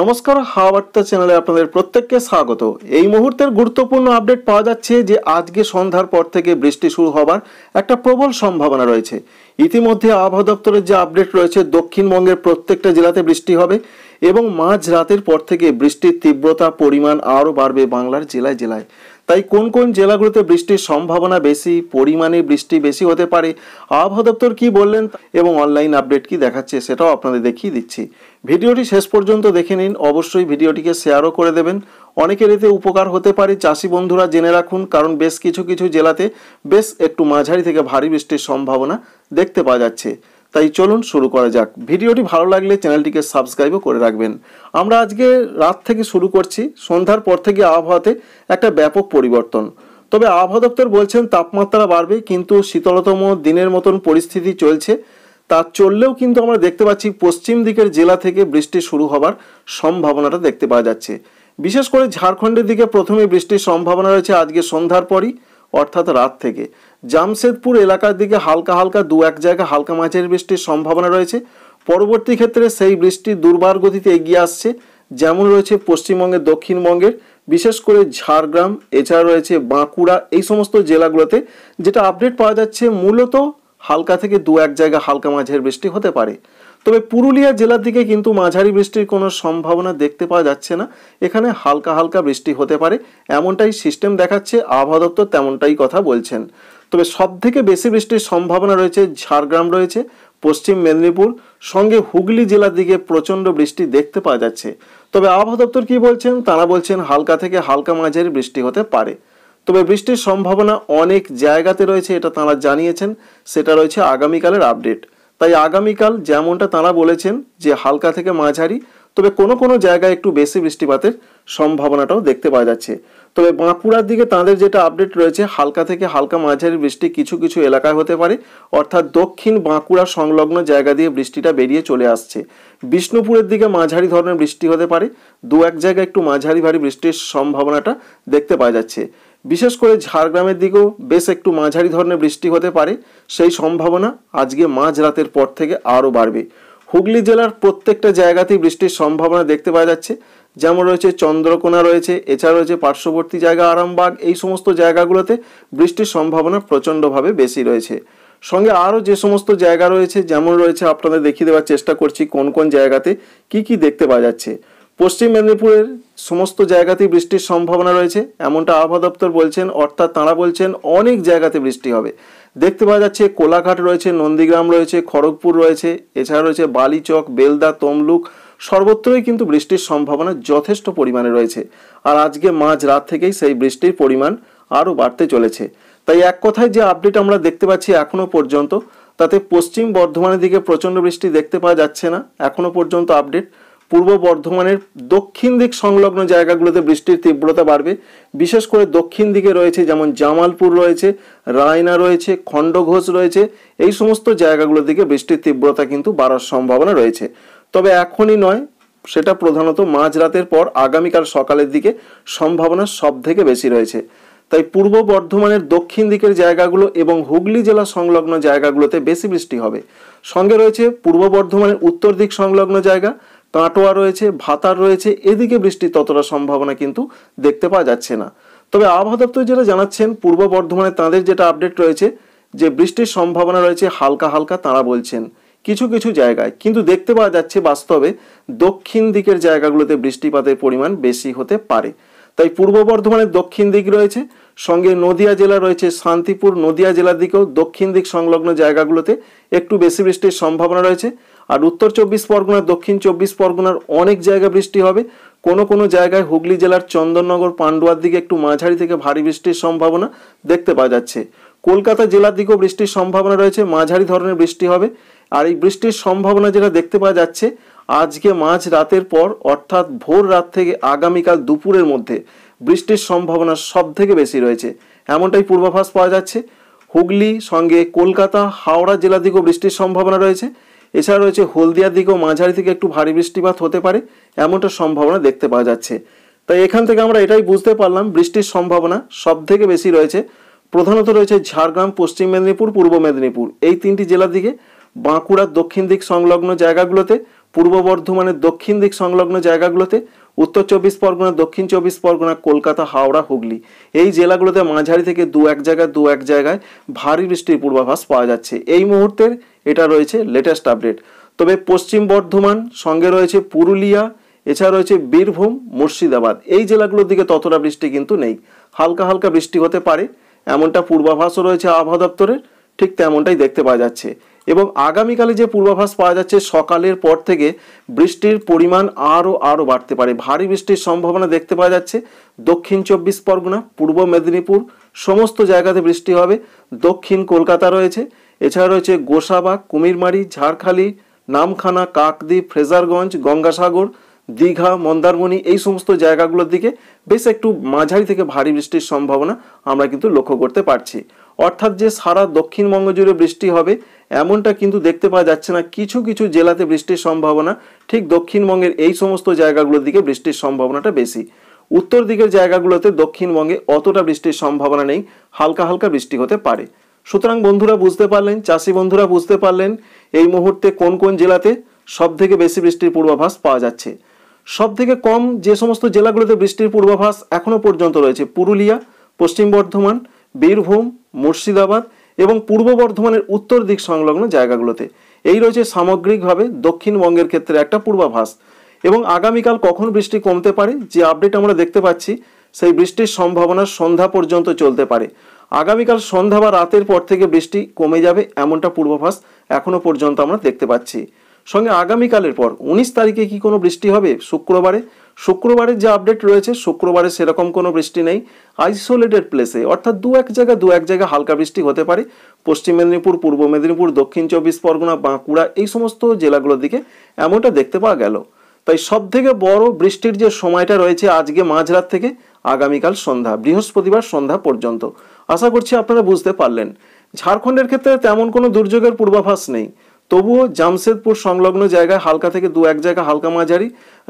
নমস্কার হাওয়ার্তা চ্যানেলে আপনাদের প্রত্যেককে স্বাগত এই মুহূর্তের গুরুত্বপূর্ণ আপডেট পাওয়া যাচ্ছে যে আজকে সন্ধ্যার পর থেকে বৃষ্টি শুরু হবার একটা প্রবল সম্ভাবনা রয়েছে ইতিমধ্যে আবহাওয়া দপ্তরের যে আপডেট রয়েছে দক্ষিণবঙ্গের প্রত্যেকটা জেলাতে বৃষ্টি হবে এবং মাঝ রাতের পর থেকে বৃষ্টির তীব্রতা পরিমাণ আরও বাড়বে বাংলার জেলায় জেলায় তাই কোন কোন জেলাগুলোতে বৃষ্টির সম্ভাবনা বেশি পরিমাণে বৃষ্টি বেশি হতে পারে আবহাওয়া দপ্তর কী বললেন এবং অনলাইন আপডেট কি দেখাচ্ছে সেটাও আপনাদের দেখিয়ে দিচ্ছি ভিডিওটি শেষ পর্যন্ত দেখে নিন অবশ্যই ভিডিওটিকে শেয়ারও করে দেবেন অনেকের এতে উপকার হতে পারে চাষি বন্ধুরা জেনে রাখুন কারণ বেশ কিছু কিছু জেলাতে বেশ একটু মাঝারি থেকে ভারী বৃষ্টির সম্ভাবনা দেখতে পাওয়া যাচ্ছে তাই চলুন শুরু করা যাক ভিডিওটি ভালো লাগলে চ্যানেলটিকে সাবস্ক্রাইবও করে রাখবেন আমরা আজকে রাত থেকে শুরু করছি সন্ধ্যার পর থেকে আবহাওয়াতে একটা ব্যাপক পরিবর্তন তবে আবহাওয়া দপ্তর বলছেন তাপমাত্রা বাড়বে কিন্তু শীতলতম দিনের মতন পরিস্থিতি চলছে তা চললেও কিন্তু আমরা দেখতে পাচ্ছি পশ্চিম দিকের জেলা থেকে বৃষ্টি শুরু হবার সম্ভাবনাটা দেখতে পাওয়া যাচ্ছে বিশেষ করে ঝাড়খণ্ডের দিকে প্রথমে বৃষ্টির সম্ভাবনা রয়েছে আজকে সন্ধ্যার পরই অর্থাৎ রাত থেকে জামশেদপুর এলাকার দিকে হালকা হালকা দু এক জায়গায় হালকা মাঝের বৃষ্টির সম্ভাবনা রয়েছে পরবর্তী ক্ষেত্রে সেই বৃষ্টি দুর্বার গতিতে এগিয়ে আসছে যেমন রয়েছে পশ্চিমবঙ্গের দক্ষিণবঙ্গের বিশেষ করে ঝাড়গ্রাম এছাড়া রয়েছে বাঁকুড়া এই সমস্ত জেলাগুলোতে যেটা আপডেট পাওয়া যাচ্ছে মূলত হালকা থেকে দু এক জায়গা হালকা মাঝের বৃষ্টি হতে পারে তবে পুরুলিয়া জেলার দিকে কিন্তু মাঝারি বৃষ্টির কোনো সম্ভাবনা দেখতে পাওয়া যাচ্ছে না এখানে হালকা হালকা বৃষ্টি হতে পারে এমনটাই সিস্টেম দেখাচ্ছে আবহাওয়া দপ্তর তেমনটাই কথা বলছেন তবে সবথেকে বেশি বৃষ্টির সম্ভাবনা রয়েছে ঝাড়গ্রাম রয়েছে পশ্চিম মেদিনীপুর সঙ্গে হুগলি জেলার দিকে প্রচণ্ড বৃষ্টি দেখতে পাওয়া যাচ্ছে তবে আবহাওয়া দপ্তর কী বলছেন তারা বলছেন হালকা থেকে হালকা মাঝারি বৃষ্টি হতে পারে তবে বৃষ্টির সম্ভাবনা অনেক জায়গাতে রয়েছে এটা তাঁরা জানিয়েছেন সেটা রয়েছে আগামীকালের আপডেট তাই আগামীকাল যেমনটা তাঁরা বলেছেন যে হালকা থেকে মাঝারি তবে কোনো কোনো জায়গায় একটু বেশি বৃষ্টিপাতের সম্ভাবনাটাও দেখতে পাওয়া যাচ্ছে তবে বাঁকুড়ার দিকে তাদের যেটা আপডেট রয়েছে হালকা থেকে হালকা মাঝারি বৃষ্টি কিছু কিছু এলাকায় হতে পারে অর্থাৎ দক্ষিণ বাঁকুড়া সংলগ্ন জায়গা দিয়ে বৃষ্টিটা বেরিয়ে চলে আসছে বিষ্ণুপুরের দিকে মাঝারি ধরনের বৃষ্টি হতে পারে দু এক জায়গায় একটু মাঝারি ভারী বৃষ্টির সম্ভাবনাটা দেখতে পাওয়া যাচ্ছে বিশেষ করে ঝাড়গ্রামের দিকেও বেশ একটু মাঝারি ধরনের বৃষ্টি হতে পারে সেই সম্ভাবনা আজকে মাঝরাতের পর থেকে আরও বাড়বে হুগলি জেলার প্রত্যেকটা জায়গাতেই বৃষ্টির সম্ভাবনা দেখতে পাওয়া যাচ্ছে যেমন রয়েছে চন্দ্রকোনা রয়েছে এছাড়া রয়েছে পার্শ্ববর্তী জায়গা আরামবাগ এই সমস্ত জায়গাগুলোতে বৃষ্টির সম্ভাবনা প্রচণ্ডভাবে বেশি রয়েছে সঙ্গে আরও যে সমস্ত জায়গা রয়েছে যেমন রয়েছে আপনাদের দেখিয়ে দেওয়ার চেষ্টা করছি কোন কোন জায়গাতে কি কি দেখতে পাওয়া যাচ্ছে পশ্চিম মেদিনীপুরের সমস্ত জায়গাতেই বৃষ্টির সম্ভাবনা রয়েছে এমনটা আবহাওয়া দপ্তর বলছেন অর্থাৎ তাঁরা বলছেন অনেক জায়গাতে বৃষ্টি হবে দেখতে পাওয়া যাচ্ছে কোলাঘাট রয়েছে নন্দীগ্রাম রয়েছে খড়গপুর রয়েছে এছাড়া রয়েছে বালিচক বেলদা তমলুক সর্বত্রই কিন্তু বৃষ্টির সম্ভাবনা যথেষ্ট পরিমাণে রয়েছে আর আজকে মাঝ রাত থেকেই সেই বৃষ্টির পরিমাণ আরও বাড়তে চলেছে তাই এক কথায় যে আপডেট আমরা দেখতে পাচ্ছি এখনও পর্যন্ত তাতে পশ্চিম বর্ধমানের দিকে প্রচণ্ড বৃষ্টি দেখতে পাওয়া যাচ্ছে না এখনও পর্যন্ত আপডেট পূর্ব বর্ধমানের দক্ষিণ দিক সংলগ্ন জায়গাগুলোতে বৃষ্টির তীব্রতা বাড়বে বিশেষ করে দক্ষিণ দিকে রয়েছে যেমন জামালপুর রয়েছে রায়না রয়েছে খণ্ডঘোষ রয়েছে এই সমস্ত জায়গাগুলো দিকে বৃষ্টির তীব্রতা কিন্তু বাড়ার সম্ভাবনা রয়েছে তবে এখনই নয় সেটা প্রধানত মাঝরাতের পর আগামীকাল সকালের দিকে সম্ভাবনা সব থেকে বেশি রয়েছে তাই পূর্ব বর্ধমানের দক্ষিণ দিকের জায়গাগুলো এবং হুগলি জেলা সংলগ্ন জায়গাগুলোতে বেশি বৃষ্টি হবে সঙ্গে রয়েছে পূর্ব বর্ধমানের উত্তর দিক সংলগ্ন জায়গা কাটোয়া রয়েছে ভাতার রয়েছে এদিকে বৃষ্টির ততটা সম্ভাবনা কিন্তু দেখতে পাওয়া যাচ্ছে না তবে আবহাওয়া দপ্তর যেটা জানাচ্ছেন পূর্ব বর্ধমানে তাঁদের যেটা আপডেট রয়েছে যে বৃষ্টির সম্ভাবনা রয়েছে হালকা হালকা তাঁরা বলছেন কিছু কিছু জায়গায় কিন্তু দেখতে পাওয়া যাচ্ছে বাস্তবে দক্ষিণ দিকের জায়গাগুলোতে বৃষ্টিপাতের পরিমাণ বেশি হতে পারে তাই পূর্ব বর্ধমানের দক্ষিণ দিক রয়েছে সঙ্গে নদিয়া জেলা রয়েছে শান্তিপুর নদিয়া জেলার দিকেও দক্ষিণ দিক সংলগ্ন জায়গাগুলোতে একটু বেশি বৃষ্টির সম্ভাবনা রয়েছে আর উত্তর চব্বিশ পরগনার দক্ষিণ চব্বিশ পরগনার অনেক জায়গায় বৃষ্টি হবে কোনো কোনো জায়গায় হুগলি জেলার চন্দননগর পান্ডুয়ার দিকে একটু মাঝারি থেকে ভারী বৃষ্টির সম্ভাবনা দেখতে পাওয়া যাচ্ছে কলকাতা জেলার দিকেও বৃষ্টির সম্ভাবনা রয়েছে মাঝারি ধরনের বৃষ্টি হবে আর এই বৃষ্টির সম্ভাবনা যেটা দেখতে পাওয়া যাচ্ছে আজকে মাঝ রাতের পর অর্থাৎ ভোর রাত থেকে আগামীকাল দুপুরের মধ্যে বৃষ্টির সম্ভাবনা সব থেকে বেশি রয়েছে এমনটাই পূর্বাভাস পাওয়া যাচ্ছে হুগলি সঙ্গে কলকাতা হাওড়া জেলার দিকেও বৃষ্টির সম্ভাবনা রয়েছে এছাড়া রয়েছে হলদিয়ার দিকেও মাঝারি থেকে একটু ভারী বৃষ্টিপাত হতে পারে এমনটা সম্ভাবনা দেখতে পাওয়া যাচ্ছে তাই এখান থেকে আমরা এটাই বুঝতে পারলাম বৃষ্টির সম্ভাবনা সব থেকে বেশি রয়েছে প্রধানত রয়েছে ঝাড়গ্রাম পশ্চিম মেদিনীপুর পূর্ব মেদিনীপুর এই তিনটি জেলার দিকে বাঁকুড়ার দক্ষিণ দিক সংলগ্ন জায়গাগুলোতে পূর্ব বর্ধমানের দক্ষিণ দিক সংলগ্ন জায়গাগুলোতে উত্তর চব্বিশ পরগনা দক্ষিণ চব্বিশ পরগনা কলকাতা হাওড়া হুগলি এই জেলাগুলোতে মাঝারি থেকে দু এক জায়গায় দু এক জায়গায় ভারী বৃষ্টির পূর্বাভাস পাওয়া যাচ্ছে এই মুহূর্তের এটা রয়েছে লেটেস্ট আপডেট তবে পশ্চিম বর্ধমান সঙ্গে রয়েছে পুরুলিয়া এছাড়া রয়েছে বীরভূম মুর্শিদাবাদ এই জেলাগুলোর দিকে ততটা বৃষ্টি কিন্তু নেই হালকা হালকা বৃষ্টি হতে পারে এমনটা পূর্বাভাসও রয়েছে আবহাওয়া দপ্তরের ঠিক তেমনটাই দেখতে পাওয়া যাচ্ছে এবং আগামীকালে যে পূর্বাভাস পাওয়া যাচ্ছে সকালের পর থেকে বৃষ্টির পরিমাণ আরও আরও বাড়তে পারে ভারী বৃষ্টির সম্ভাবনা দেখতে পাওয়া যাচ্ছে দক্ষিণ চব্বিশ পরগনা পূর্ব মেদিনীপুর সমস্ত জায়গাতে বৃষ্টি হবে দক্ষিণ কলকাতা রয়েছে এছাড়া রয়েছে গোসাবাগ কুমিরমারি ঝাড়খালি নামখানা কাকদ্বীপ ফ্রেজারগঞ্জ গঙ্গাসাগর দীঘা মন্দারমণি এই সমস্ত জায়গাগুলোর দিকে বেশ একটু মাঝারি থেকে ভারী বৃষ্টির সম্ভাবনা আমরা কিন্তু লক্ষ্য করতে পারছি অর্থাৎ যে সারা দক্ষিণবঙ্গ জুড়ে বৃষ্টি হবে এমনটা কিন্তু দেখতে পাওয়া যাচ্ছে না কিছু কিছু জেলাতে বৃষ্টির সম্ভাবনা ঠিক দক্ষিণবঙ্গের এই সমস্ত জায়গাগুলোর দিকে বৃষ্টির সম্ভাবনাটা বেশি উত্তর দিকের জায়গাগুলোতে দক্ষিণবঙ্গে অতটা বৃষ্টির সম্ভাবনা নেই হালকা হালকা বৃষ্টি হতে পারে সুতরাং বন্ধুরা বুঝতে পারলেন চাষি বন্ধুরা বুঝতে পারলেন এই মুহূর্তে কোন কোন জেলাতে সব থেকে বেশি বৃষ্টির পূর্বাভাস পাওয়া যাচ্ছে সব থেকে কম যে সমস্ত জেলাগুলোতে বৃষ্টির পূর্বাভাস এখনও পর্যন্ত রয়েছে পুরুলিয়া পশ্চিম বর্ধমান বীরভূম মুর্শিদাবাদ এবং পূর্ব বর্ধমানের উত্তর দিক সংলগ্ন জায়গাগুলোতে এই রয়েছে সামগ্রিকভাবে দক্ষিণবঙ্গের ক্ষেত্রে একটা পূর্বাভাস এবং আগামীকাল কখন বৃষ্টি কমতে পারে যে আপডেট আমরা দেখতে পাচ্ছি সেই বৃষ্টির সম্ভাবনা সন্ধ্যা পর্যন্ত চলতে পারে আগামীকাল সন্ধ্যা বা রাতের পর থেকে বৃষ্টি কমে যাবে এমনটা পূর্বাভাস এখনও পর্যন্ত আমরা দেখতে পাচ্ছি সঙ্গে আগামীকালের পর উনিশ তারিখে কি কোনো বৃষ্টি হবে শুক্রবারে শুক্রবারের যে আপডেট রয়েছে শুক্রবারে সেরকম কোনো বৃষ্টি নেই আইসোলেটেড প্লেসে অর্থাৎ দু এক জায়গা দু এক জায়গা হালকা বৃষ্টি হতে পারে পশ্চিম মেদিনীপুর পূর্ব মেদিনীপুর দক্ষিণ চব্বিশ পরগনা বাঁকুড়া এই সমস্ত জেলাগুলোর দিকে এমনটা দেখতে পাওয়া গেল তাই সব থেকে বড় বৃষ্টির যে সময়টা রয়েছে আজকে মাঝরাত থেকে আগামীকাল সন্ধ্যা বৃহস্পতিবার সন্ধ্যা পর্যন্ত আশা করছি আপনারা বুঝতে পারলেন ঝাড়খণ্ডের ক্ষেত্রে তেমন কোনো দুর্যোগের পূর্বাভাস নেই তবুও জামশেদপুর সংলগ্ন জায়গায় হালকা থেকে দু এক জায়গা হালকা মাঝারি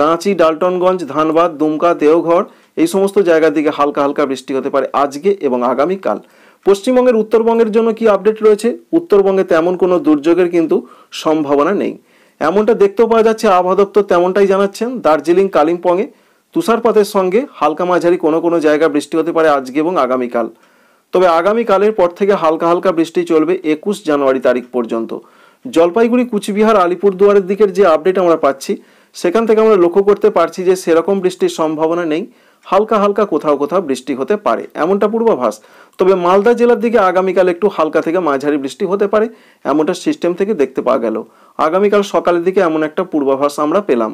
রাঁচি ডালটনগঞ্জ ধানবাদ দুমকা দেওঘর এই সমস্ত জায়গার দিকে হালকা হালকা বৃষ্টি হতে পারে আজকে এবং আগামীকাল পশ্চিমবঙ্গের উত্তরবঙ্গের জন্য কি আপডেট রয়েছে উত্তরবঙ্গে তেমন কোনো দুর্যোগের কিন্তু সম্ভাবনা নেই এমনটা দেখতেও পাওয়া যাচ্ছে আবহাওয়া দপ্তর তেমনটাই জানাচ্ছেন দার্জিলিং কালিম্পংয়ে তুষারপাতের সঙ্গে হালকা মাঝারি কোনো কোনো জায়গায় বৃষ্টি হতে পারে আজকে এবং আগামীকাল তবে আগামীকালের পর থেকে হালকা হালকা বৃষ্টি চলবে একুশ জানুয়ারি তারিখ পর্যন্ত জলপাইগুড়ি কুচবিহার আলিপুরদুয়ারের দিকের যে আপডেট আমরা পাচ্ছি সেখান থেকে আমরা লক্ষ্য করতে পারছি যে সেরকম বৃষ্টির সম্ভাবনা নেই হালকা হালকা কোথাও কোথাও বৃষ্টি হতে পারে এমনটা পূর্বাভাস তবে মালদা জেলার দিকে আগামীকাল একটু হালকা থেকে মাঝারি বৃষ্টি হতে পারে এমনটা সিস্টেম থেকে দেখতে পাওয়া গেল আগামীকাল সকালের দিকে এমন একটা পূর্বাভাস আমরা পেলাম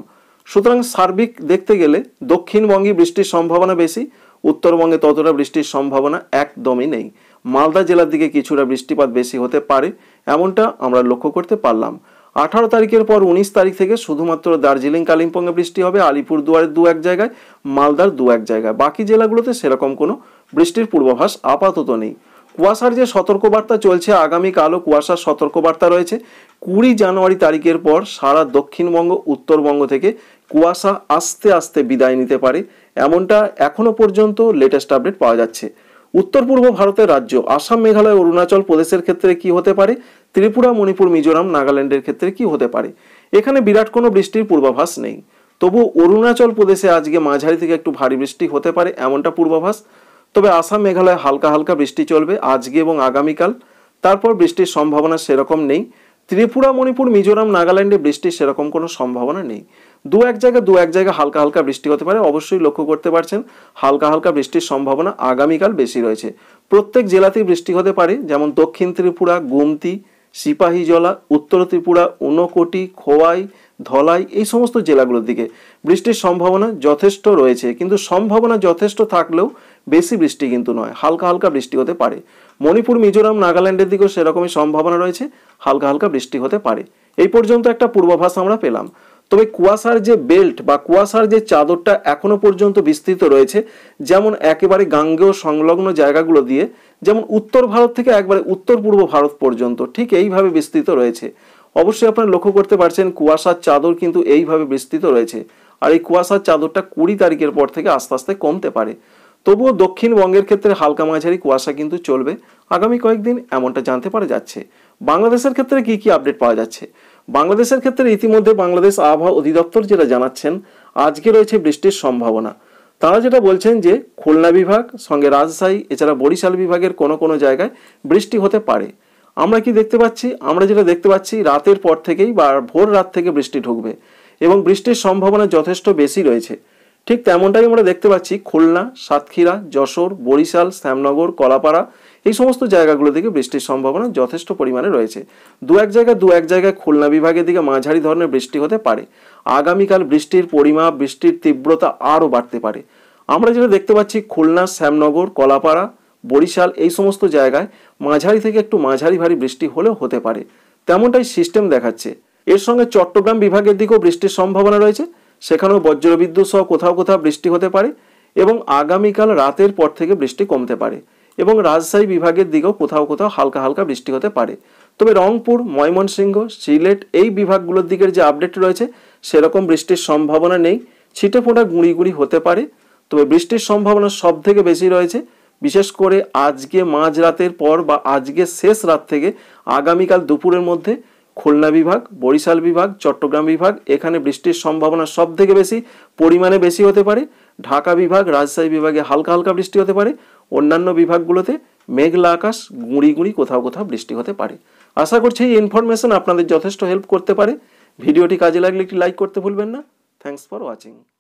সুতরাং সার্বিক দেখতে গেলে দক্ষিণবঙ্গে বৃষ্টির সম্ভাবনা বেশি উত্তরবঙ্গে ততটা বৃষ্টির সম্ভাবনা একদমই নেই মালদা জেলার দিকে কিছুটা বৃষ্টিপাত বেশি হতে পারে এমনটা আমরা লক্ষ্য করতে পারলাম আঠারো তারিখের পর উনিশ তারিখ থেকে শুধুমাত্র দার্জিলিং কালিম্পংয়ে বৃষ্টি হবে আলিপুর দুয়ারের দু এক জায়গায় মালদার দু এক জায়গায় বাকি জেলাগুলোতে সেরকম কোনো বৃষ্টির পূর্বাভাস আপাতত নেই কুয়াশার যে সতর্কবার্তা চলছে আগামীকালও কুয়াশার সতর্কবার্তা রয়েছে কুড়ি জানুয়ারি তারিখের পর সারা দক্ষিণবঙ্গ উত্তরবঙ্গ থেকে কুয়াশা আস্তে আস্তে বিদায় নিতে পারে এমনটা এখনও পর্যন্ত লেটেস্ট আপডেট পাওয়া যাচ্ছে উত্তর পূর্ব ভারতের রাজ্য আসাম মেঘালয় অরুণাচল প্রদেশের ক্ষেত্রে কি হতে পারে ত্রিপুরা মণিপুর মিজোরাম নাগাল্যান্ডের ক্ষেত্রে কি হতে পারে এখানে বিরাট কোনো বৃষ্টির পূর্বাভাস নেই তবু অরুণাচল প্রদেশে আজকে মাঝারি থেকে একটু ভারী বৃষ্টি হতে পারে এমনটা পূর্বাভাস তবে আসাম মেঘালয় হালকা হালকা বৃষ্টি চলবে আজকে এবং আগামীকাল তারপর বৃষ্টির সম্ভাবনা সেরকম নেই ত্রিপুরা মণিপুর মিজোরাম নাগাল্যান্ডে বৃষ্টির সেরকম কোনো সম্ভাবনা নেই দু এক জায়গায় দু এক জায়গায় হালকা হালকা বৃষ্টি হতে পারে অবশ্যই লক্ষ্য করতে পারছেন হালকা হালকা বৃষ্টির সম্ভাবনা আগামীকাল বেশি রয়েছে প্রত্যেক জেলাতেই বৃষ্টি হতে পারে যেমন দক্ষিণ ত্রিপুরা গুমতি সিপাহীজলা উত্তর ত্রিপুরা উনকোটি খোয়াই ধলাই এই সমস্ত জেলাগুলোর দিকে বৃষ্টির সম্ভাবনা যথেষ্ট রয়েছে কিন্তু সম্ভাবনা যথেষ্ট থাকলেও বেশি বৃষ্টি কিন্তু নয় হালকা হালকা বৃষ্টি হতে পারে মণিপুর মিজোরাম নাগাল্যান্ডের দিকেও সেরকমই সম্ভাবনা রয়েছে হালকা হালকা বৃষ্টি হতে পারে এই পর্যন্ত একটা পূর্বাভাস আমরা পেলাম তবে কুয়াশার যে বেল্ট বা কুয়াশার যে চাদরটা এখনো পর্যন্ত বিস্তৃত রয়েছে যেমন একেবারে গাঙ্গেয় সংলগ্ন জায়গাগুলো দিয়ে যেমন উত্তর ভারত থেকে একবারে উত্তর পূর্ব ভারত পর্যন্ত ঠিক এইভাবে বিস্তৃত রয়েছে অবশ্যই আপনারা লক্ষ্য করতে পারছেন কুয়াশার চাদর কিন্তু এইভাবে বিস্তৃত রয়েছে আর এই কুয়াশার চাদরটা কুড়ি তারিখের পর থেকে আস্তে আস্তে কমতে পারে তবুও দক্ষিণবঙ্গের ক্ষেত্রে হালকা মাঝারি কুয়াশা কিন্তু চলবে আগামী কয়েকদিন এমনটা জানতে পারা যাচ্ছে বাংলাদেশের ক্ষেত্রে কি কি আপডেট পাওয়া যাচ্ছে বাংলাদেশের ক্ষেত্রে ইতিমধ্যে বাংলাদেশ আবহাওয়া অধিদপ্তর যেটা জানাচ্ছেন আজকে রয়েছে বৃষ্টির সম্ভাবনা তারা যেটা বলছেন যে খুলনা বিভাগ সঙ্গে রাজশাহী এছাড়া বরিশাল বিভাগের কোনো কোনো জায়গায় বৃষ্টি হতে পারে আমরা কি দেখতে পাচ্ছি আমরা যেটা দেখতে পাচ্ছি রাতের পর থেকেই বা ভোর রাত থেকে বৃষ্টি ঢুকবে এবং বৃষ্টির সম্ভাবনা যথেষ্ট বেশি রয়েছে ঠিক তেমনটাই আমরা দেখতে পাচ্ছি খুলনা সাতক্ষীরা যশোর বরিশাল শ্যামনগর কলাপাড়া এই সমস্ত জায়গাগুলো থেকে বৃষ্টির সম্ভাবনা যথেষ্ট পরিমাণে রয়েছে দু এক জায়গায় দু এক জায়গায় খুলনা বিভাগের দিকে মাঝারি ধরনের বৃষ্টি হতে পারে আগামীকাল বৃষ্টির পরিমাপ বৃষ্টির তীব্রতা আরও বাড়তে পারে আমরা যেটা দেখতে পাচ্ছি খুলনা শ্যামনগর কলাপাড়া বরিশাল এই সমস্ত জায়গায় মাঝারি থেকে একটু মাঝারি ভারী বৃষ্টি হলেও হতে পারে তেমনটাই সিস্টেম দেখাচ্ছে এর সঙ্গে চট্টগ্রাম বিভাগের দিকেও বৃষ্টির সম্ভাবনা রয়েছে সেখানেও বজ্রবিদ্যুৎ সহ কোথাও কোথাও বৃষ্টি হতে পারে এবং আগামীকাল রাতের পর থেকে বৃষ্টি কমতে পারে এবং রাজশাহী বিভাগের দিকেও কোথাও কোথাও হালকা হালকা বৃষ্টি হতে পারে তবে রংপুর ময়মনসিংহ সিলেট এই বিভাগগুলোর দিকের যে আপডেট রয়েছে সেরকম বৃষ্টির সম্ভাবনা নেই ছিটে ফোঁটা গুঁড়ি গুঁড়ি হতে পারে তবে বৃষ্টির সম্ভাবনা সব থেকে বেশি রয়েছে বিশেষ করে আজকে মাঝরাতের পর বা আজকে শেষ রাত থেকে আগামীকাল দুপুরের মধ্যে খুলনা বিভাগ বরিশাল বিভাগ চট্টগ্রাম বিভাগ এখানে বৃষ্টির সম্ভাবনা সব থেকে বেশি পরিমাণে বেশি হতে পারে ঢাকা বিভাগ রাজশাহী বিভাগে হালকা হালকা বৃষ্টি হতে পারে অন্যান্য বিভাগগুলোতে মেঘলা আকাশ গুঁড়ি গুঁড়ি কোথাও কোথাও বৃষ্টি হতে পারে আশা করছি এই ইনফরমেশন আপনাদের যথেষ্ট হেল্প করতে পারে ভিডিওটি কাজে লাগলে একটি লাইক করতে ভুলবেন না থ্যাংকস ফর ওয়াচিং